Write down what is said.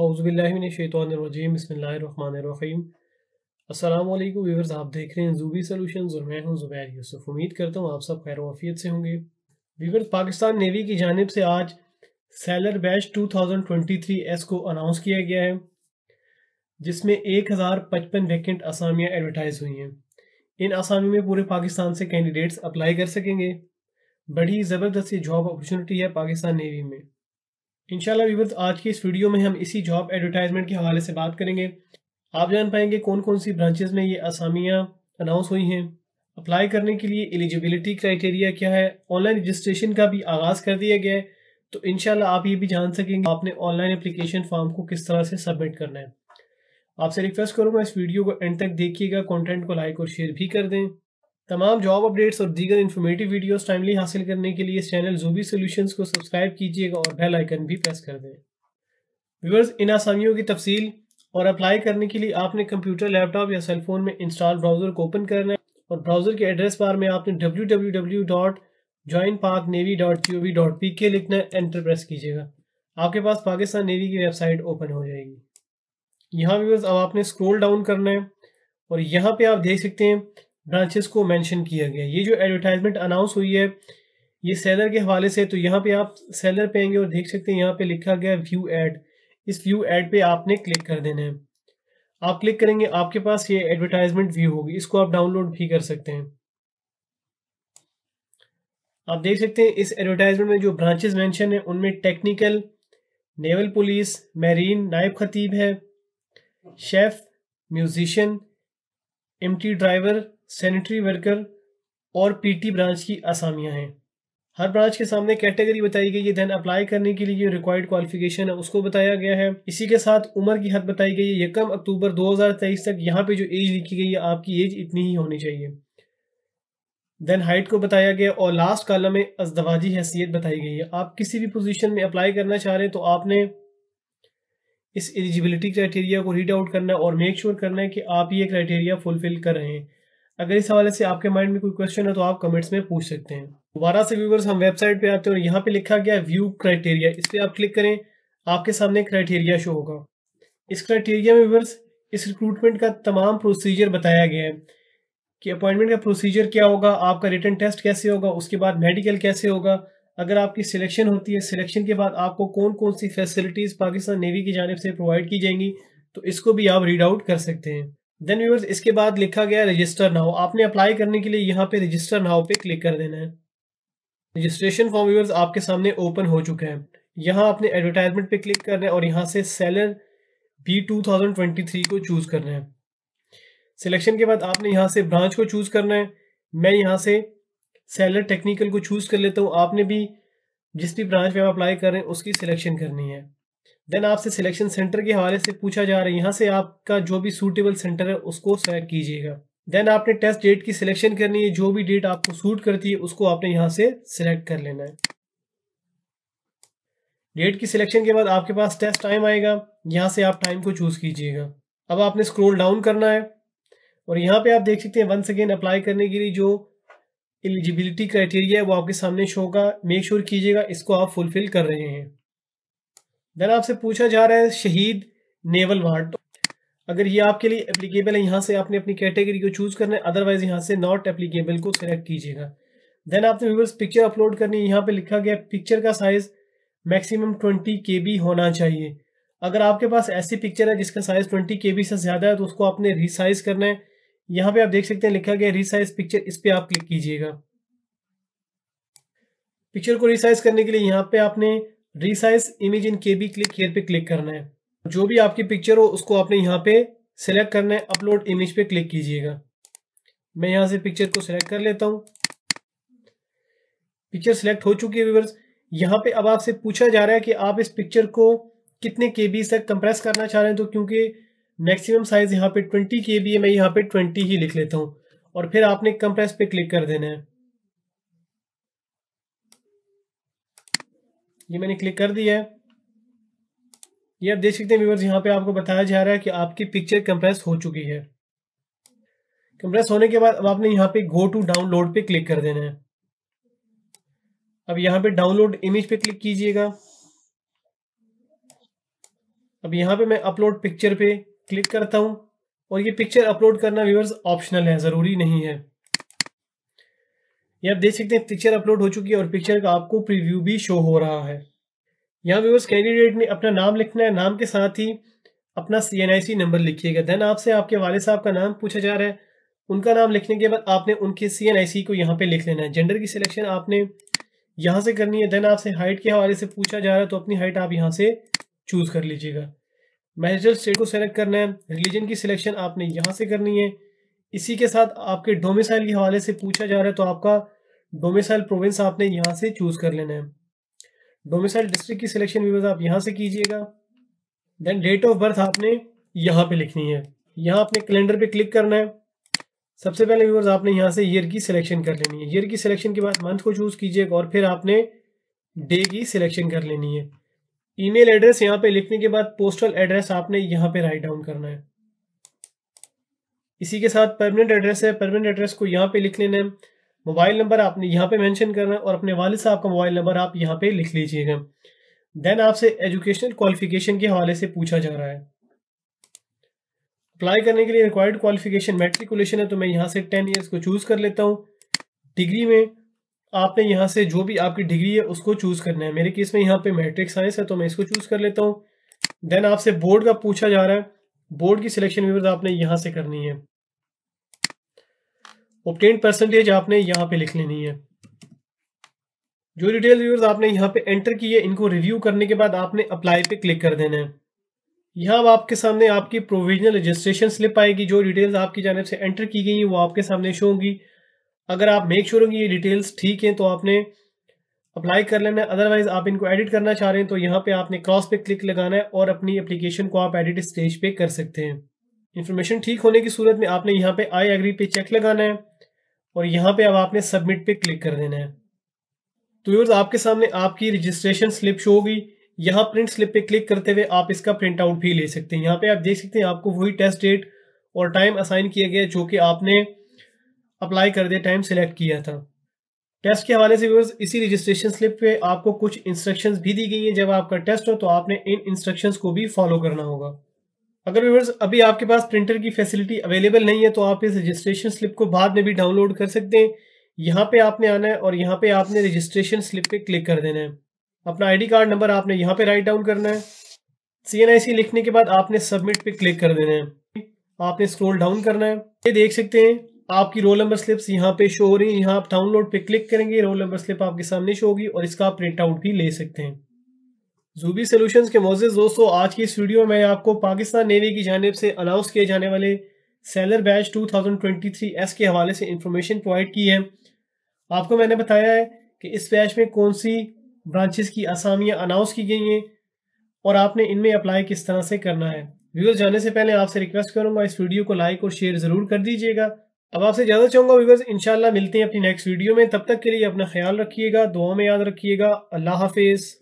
अज़बिल्लिनशैतरजीम बसमीम अल्लाम व्यवर्स आप देख रहे हैं जूबी सोलूशन और मैं हूँ जुबैर यूसुफ उम्मीद करता हूँ आप सब खैर वफियत से होंगे व्यवर्स पाकिस्तान नेवी की जानब से आज सैलर बैच 2023 एस को अनाउंस किया गया है जिसमें एक हज़ार पचपन वैकेंट असामियाँ एडवर्टाइज हुई हैं इन आसामियों में पूरे पाकिस्तान से कैंडिडेट्स अप्लाई कर सकेंगे बड़ी ज़बरदस्त जॉब अपॉर्चुनिटी है पाकिस्तान नेवी में इनशाला व्यूवर्स आज की इस वीडियो में हम इसी जॉब एडवर्टाइजमेंट के हवाले से बात करेंगे आप जान पाएंगे कौन कौन सी ब्रांचेज में ये आसामियाँ अनाउंस हुई हैं अप्लाई करने के लिए एलिजिबिलिटी क्राइटेरिया क्या है ऑनलाइन रजिस्ट्रेशन का भी आगाज़ कर दिया गया है तो इनशाला आप ये भी जान सकेंगे आपने ऑनलाइन एप्लीकेशन फॉर्म को किस तरह से सबमिट करना है आपसे रिक्वेस्ट करूँगा इस वीडियो को एंड तक देखिएगा कंटेंट को लाइक और शेयर भी कर दें तमाम जॉब अपडेट्स और दीगर इन्फॉर्मेटिव वीडियोस टाइमली हासिल करने के लिए इस चैनल जूबी सॉल्यूशंस को सब्सक्राइब कीजिएगा और बेल आइकन भी प्रेस कर दें व्यूअर्स इन आसामियों की तफसील और अप्लाई करने के लिए आपने कंप्यूटर लैपटॉप या सेलफोन में इंस्टॉल ब्राउजर को ओपन करना है और ब्राउजर के एड्रेस बार में आपने W W W dot join Pak navy dot G O V dot P K लिखना एंटर प्रेस कीजिएगा आपके पास पाकिस्तान नेवी की वेबसाइट ओपन हो जाएगी यहाँ व्यूअर्स अब आपने स्क्रोल डाउन करना है और यहाँ पे आप देख सकते हैं ब्रांचेस को मेंशन किया गया ये जो एडवर्टाइजमेंट अनाउंस हुई है ये सेलर के हवाले से तो यहाँ पे आप सेलर पे आएंगे और देख सकते हैं यहाँ पे लिखा गया व्यू एड इस व्यू एड पे आपने क्लिक कर देना है आप क्लिक करेंगे आपके पास ये एडवर्टाइजमेंट व्यू होगी इसको आप डाउनलोड भी कर सकते हैं आप देख सकते हैं इस एडवर्टाइजमेंट में जो ब्रांचेस मेंशन है उनमें टेक्निकल नेवल पुलिस मैरीन नायब खतीब है chef musician M driver sanitary worker और पीटी ब्रांच की असामियां हैं हर ब्रांच के सामने कैटेगरी बताई गई है देन अप्लाई करने के लिए रिक्वायर्ड क्वालिफिकेशन है उसको बताया गया है इसी के साथ उम्र की हद बताई गई है यकम अक्टूबर 2023 तक यहाँ पे जो एज लिखी गई है आपकी एज इतनी ही होनी चाहिए देन हाइट को बताया गया और लास्ट कॉलम में अजदवाजी हैसियत बताई गई है आप किसी भी पोजीशन में अप्लाई करना चाह रहे हैं तो आपने इस एलिजिबिलिटी क्राइटेरिया को रीड आउट करना है और मेक श्योर sure करना है कि आप ये क्राइटेरिया फुलफिल कर रहे हैं अगर इस हवाले से आपके माइंड में कोई क्वेश्चन है तो आप कमेंट्स में पूछ सकते हैं दोबारा से व्यूवर्स हम वेबसाइट पे आते हैं और यहाँ पे लिखा गया है व्यू क्राइटेरिया इस पर आप क्लिक करें आपके सामने क्राइटेरिया शो होगा इस क्राइटेरिया में व्यूवर्स इस रिक्रूटमेंट का तमाम प्रोसीजर बताया गया है कि अपॉइंटमेंट का प्रोसीजर क्या होगा आपका रिटर्न टेस्ट कैसे होगा उसके बाद मेडिकल कैसे होगा अगर आपकी सिलेक्शन होती है सिलेक्शन के बाद आपको कौन कौन सी फैसिलिटीज़ पाकिस्तान नेवी की जानब से प्रोवाइड की जाएंगी तो इसको भी आप रीड आउट कर सकते हैं देन व्यूअर्स इसके बाद लिखा गया रजिस्टर नाउ आपने अप्लाई करने के लिए यहाँ पे रजिस्टर नाउ पे क्लिक कर देना है रजिस्ट्रेशन फॉर्म व्यूअर्स आपके सामने ओपन हो चुका है यहाँ आपने एडवर्टाइजमेंट पे क्लिक करना है और यहाँ से सेलर बी 2023 को चूज करना है सिलेक्शन के बाद आपने यहाँ से ब्रांच को चूज करना है मैं यहाँ से सेलर टेक्निकल को चूज कर लेता हूँ आपने भी जिस भी ब्रांच में आप अप्लाई कर रहे हैं उसकी सिलेक्शन करनी है देन आपसे सिलेक्शन सेंटर के हवाले से पूछा जा रहा है यहाँ से आपका जो भी सूटेबल सेंटर है उसको सेलेक्ट कीजिएगा देन आपने टेस्ट डेट की सिलेक्शन करनी है जो भी डेट आपको सूट करती है उसको आपने यहाँ से सिलेक्ट कर लेना है डेट की सिलेक्शन के बाद आपके पास टेस्ट टाइम आएगा यहाँ से आप टाइम को चूज कीजिएगा अब आपने स्क्रोल डाउन करना है और यहाँ पे आप देख सकते हैं वन अगेन अप्लाई करने के लिए जो एलिजिबिलिटी क्राइटेरिया है वो आपके सामने शो का मेक श्योर कीजिएगा इसको आप फुलफिल कर रहे हैं देन आपसे पूछा जा रहा है शहीद नेवल वांट तो। अगर ये आपके लिए एप्लीकेबल है यहाँ से आपने अपनी कैटेगरी को चूज करना है अदरवाइज यहाँ से नॉट एप्लीकेबल को सिलेक्ट कीजिएगा देन आपने व्यूवर्स पिक्चर अपलोड करनी है यहाँ पे लिखा गया पिक्चर का साइज मैक्सिमम ट्वेंटी के होना चाहिए अगर आपके पास ऐसी पिक्चर है जिसका साइज ट्वेंटी के से ज़्यादा है तो उसको आपने रिसाइज करना है यहाँ पे आप देख सकते हैं लिखा गया रिसाइज पिक्चर इस पर आप क्लिक कीजिएगा पिक्चर को रिसाइज करने के लिए यहाँ पे आपने resize image in K B click here पे क्लिक करना है जो भी आपकी पिक्चर हो उसको आपने यहाँ पे सेलेक्ट करना है अपलोड इमेज पे क्लिक कीजिएगा मैं यहाँ से पिक्चर को सिलेक्ट कर लेता हूँ पिक्चर सिलेक्ट हो चुकी है व्यूवर्स यहाँ पे अब आपसे पूछा जा रहा है कि आप इस पिक्चर को कितने के तक कंप्रेस करना चाह रहे हैं तो क्योंकि मैक्सिमम साइज यहाँ पे ट्वेंटी के है मैं यहाँ पे ट्वेंटी ही लिख लेता हूँ और फिर आपने कंप्रेस पे क्लिक कर देना है ये मैंने क्लिक कर दिया है ये आप देख सकते हैं व्यूवर्स यहाँ पे आपको बताया जा रहा है कि आपकी पिक्चर कंप्रेस हो चुकी है कंप्रेस होने के बाद अब आपने यहाँ पे गो टू डाउनलोड पे क्लिक कर देना है अब यहाँ पे डाउनलोड इमेज पे क्लिक कीजिएगा अब यहाँ पे मैं अपलोड पिक्चर पे क्लिक करता हूँ और ये पिक्चर अपलोड करना व्यूवर्स ऑप्शनल है ज़रूरी नहीं है ये आप देख सकते हैं पिक्चर अपलोड हो चुकी है और पिक्चर का आपको प्रीव्यू भी शो हो रहा है यहाँ व्यूवर्स कैंडिडेट ने अपना नाम लिखना है नाम के साथ ही अपना C N I C number लिखिएगा देन आपसे आपके वाले साहब का नाम पूछा जा रहा है उनका नाम लिखने के बाद आपने उनके सी एन आई सी को यहाँ पे लिख लेना है जेंडर की सिलेक्शन आपने यहाँ से करनी है देन आपसे हाइट के हवाले से पूछा जा रहा है तो अपनी हाइट आप यहाँ से चूज़ कर लीजिएगा मैरिटल स्टेट को सेलेक्ट करना है रिलीजन की सिलेक्शन आपने यहाँ से करनी है इसी के साथ आपके डोमिसाइल के हवाले से पूछा जा रहा है तो आपका डोमिसाइल प्रोविंस आपने यहाँ से चूज कर लेना है डोमिसाइल डिस्ट्रिक्ट की सिलेक्शन भी आप यहाँ से कीजिएगा देन डेट ऑफ बर्थ आपने यहाँ पे लिखनी है यहाँ आपने कैलेंडर पे क्लिक करना है सबसे पहले व्यूवर्स आपने यहाँ से ईयर की सिलेक्शन कर लेनी है ईयर की सिलेक्शन के बाद मंथ को चूज कीजिएगा और फिर आपने डे की सिलेक्शन कर लेनी है ईमेल एड्रेस यहाँ पे लिखने के बाद पोस्टल एड्रेस आपने यहाँ पे राइट डाउन करना है इसी के साथ परमानेंट एड्रेस है परमानेंट एड्रेस को यहाँ पे लिख लेना है मोबाइल नंबर आपने यहाँ पे मेंशन करना है और अपने वालिद साहब का मोबाइल नंबर आप यहाँ पे लिख लीजिएगा देन आपसे एजुकेशनल क्वालिफिकेशन के हवाले से पूछा जा रहा है अप्लाई करने के लिए रिक्वायर्ड क्वालिफिकेशन मेट्रिकुलेशन है तो मैं यहाँ से टेन ईयर्स को चूज़ कर लेता हूँ डिग्री में आपने यहाँ से जो भी आपकी डिग्री है उसको चूज़ करना है मेरे केस में यहाँ पे मैट्रिक साइंस है तो मैं इसको चूज़ कर लेता हूँ देन आपसे बोर्ड का पूछा जा रहा है बोर्ड की सिलेक्शन व्यवर्स आपने यहाँ से करनी है ऑप्टेन परसेंटेज आपने यहाँ पे लिख लेनी है जो डिटेल रिव्यूज आपने यहाँ पे एंटर की है इनको रिव्यू करने के बाद आपने अप्लाई पे क्लिक कर देना है यहाँ आपके सामने आपकी प्रोविजनल रजिस्ट्रेशन स्लिप आएगी जो डिटेल्स आपकी जानब से एंटर की गई है वो आपके सामने शो होंगी अगर आप मेक श्योर होंगी ये डिटेल्स ठीक है तो आपने अप्लाई कर लेना है अदरवाइज आप इनको एडिट करना चाह रहे हैं तो यहाँ पे आपने क्रॉस पे क्लिक लगाना है और अपनी एप्लीकेशन को आप एडिट स्टेज पे कर सकते हैं इन्फॉर्मेशन ठीक होने की सूरत में आपने यहाँ पे आई एग्री पे चेक लगाना है और यहाँ पे अब आपने सबमिट पे क्लिक कर देना है तो यूर्स आपके सामने आपकी रजिस्ट्रेशन स्लिप शो होगी यहाँ प्रिंट स्लिप पे क्लिक करते हुए आप इसका प्रिंट आउट भी ले सकते हैं यहाँ पे आप देख सकते हैं आपको वही टेस्ट डेट और टाइम असाइन किया गया जो कि आपने अप्लाई कर दिया टाइम सेलेक्ट किया था टेस्ट के हवाले से व्यवर्स इसी रजिस्ट्रेशन स्लिप पे आपको कुछ इंस्ट्रक्शंस भी दी गई हैं जब आपका टेस्ट हो तो आपने इन इंस्ट्रक्शंस को भी फॉलो करना होगा अगर व्यूवर्स अभी आपके पास प्रिंटर की फैसिलिटी अवेलेबल नहीं है तो आप इस रजिस्ट्रेशन स्लिप को बाद में भी डाउनलोड कर सकते हैं यहाँ पे आपने आना है और यहाँ पे आपने रजिस्ट्रेशन स्लिप पे क्लिक कर देना है अपना आईडी कार्ड नंबर आपने यहाँ पे राइट डाउन करना है सी लिखने के बाद आपने सबमिट पे क्लिक कर देना है आपने स्क्रोल डाउन करना है ये देख सकते हैं आपकी रोल नंबर स्लिप्स यहाँ पे शो हो रही है यहाँ आप डाउनलोड पे क्लिक करेंगे रोल नंबर स्लिप आपके सामने शो होगी और इसका आप प्रिंट आउट भी ले सकते हैं जूबी सोल्यूशंस के मोजेज दोस्तों आज की इस वीडियो में आपको पाकिस्तान नेवी की जानब से अनाउंस किए जाने वाले सेलर बैच 2023 एस के हवाले से इंफॉर्मेशन प्रोवाइड की है आपको मैंने बताया है कि इस बैच में कौन सी ब्रांचेस की आसामियाँ अनाउंस की गई हैं और आपने इनमें अप्लाई किस तरह से करना है व्यूअर्स जाने से पहले आपसे रिक्वेस्ट करूंगा इस वीडियो को लाइक और शेयर ज़रूर कर दीजिएगा अब आपसे ज़्यादा चाहूँगा व्यूवर्स इंशाल्लाह मिलते हैं अपनी नेक्स्ट वीडियो में तब तक के लिए अपना ख्याल रखिएगा दुआ में याद रखिएगा अल्लाह हाफिज़